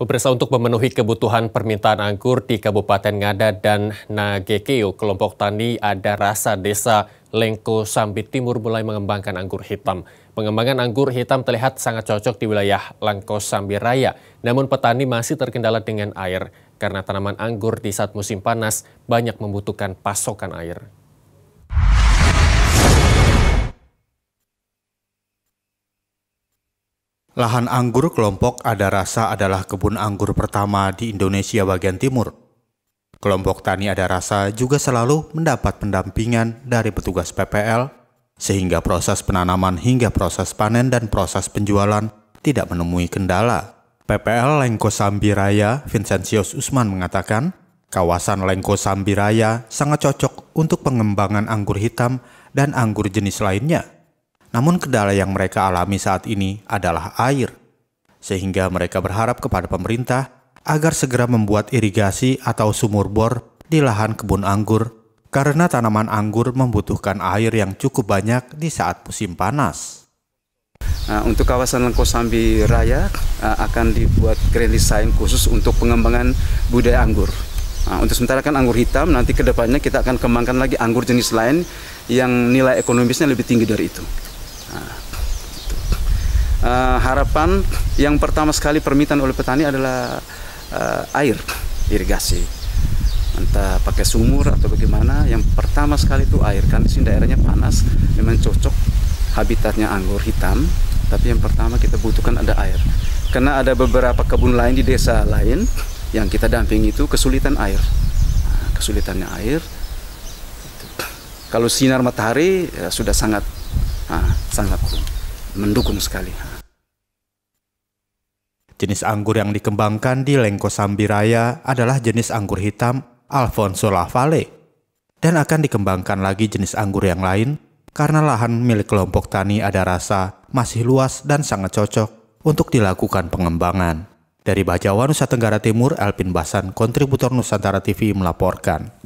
Pemirsa untuk memenuhi kebutuhan permintaan anggur di Kabupaten Ngada dan Nagekeo, kelompok tani ada rasa desa Lengko Sambit Timur mulai mengembangkan anggur hitam. Pengembangan anggur hitam terlihat sangat cocok di wilayah Lengko Sambit Raya, namun petani masih terkendala dengan air karena tanaman anggur di saat musim panas banyak membutuhkan pasokan air. Lahan anggur kelompok ada rasa adalah kebun anggur pertama di Indonesia bagian timur. Kelompok tani ada rasa juga selalu mendapat pendampingan dari petugas PPL, sehingga proses penanaman hingga proses panen dan proses penjualan tidak menemui kendala. PPL Lengko Sambiraya Vincentius Usman mengatakan, kawasan Lengko Sambiraya sangat cocok untuk pengembangan anggur hitam dan anggur jenis lainnya namun kendala yang mereka alami saat ini adalah air, sehingga mereka berharap kepada pemerintah agar segera membuat irigasi atau sumur bor di lahan kebun anggur karena tanaman anggur membutuhkan air yang cukup banyak di saat musim panas. Nah, untuk kawasan Lengkosambi Raya ah, akan dibuat grand design khusus untuk pengembangan budaya anggur. Nah, untuk sementara kan anggur hitam, nanti kedepannya kita akan kembangkan lagi anggur jenis lain yang nilai ekonomisnya lebih tinggi dari itu uh, harapan yang pertama sekali permintaan oleh petani adalah uh, air irigasi entah pakai sumur atau bagaimana yang pertama sekali itu air kan di sini daerahnya panas memang cocok habitatnya anggur hitam tapi yang pertama kita butuhkan ada air karena ada beberapa kebun lain di desa lain yang kita dampingi itu kesulitan air kesulitannya air kalau sinar matahari ya sudah sangat sangat mendukung sekali. Jenis anggur yang dikembangkan di Lengko Sambiraya adalah jenis anggur hitam Alfonso Lavale dan akan dikembangkan lagi jenis anggur yang lain karena lahan milik kelompok tani ada rasa masih luas dan sangat cocok untuk dilakukan pengembangan. Dari Bajawa Nusa Tenggara Timur, Elpin Basan, kontributor Nusantara TV melaporkan.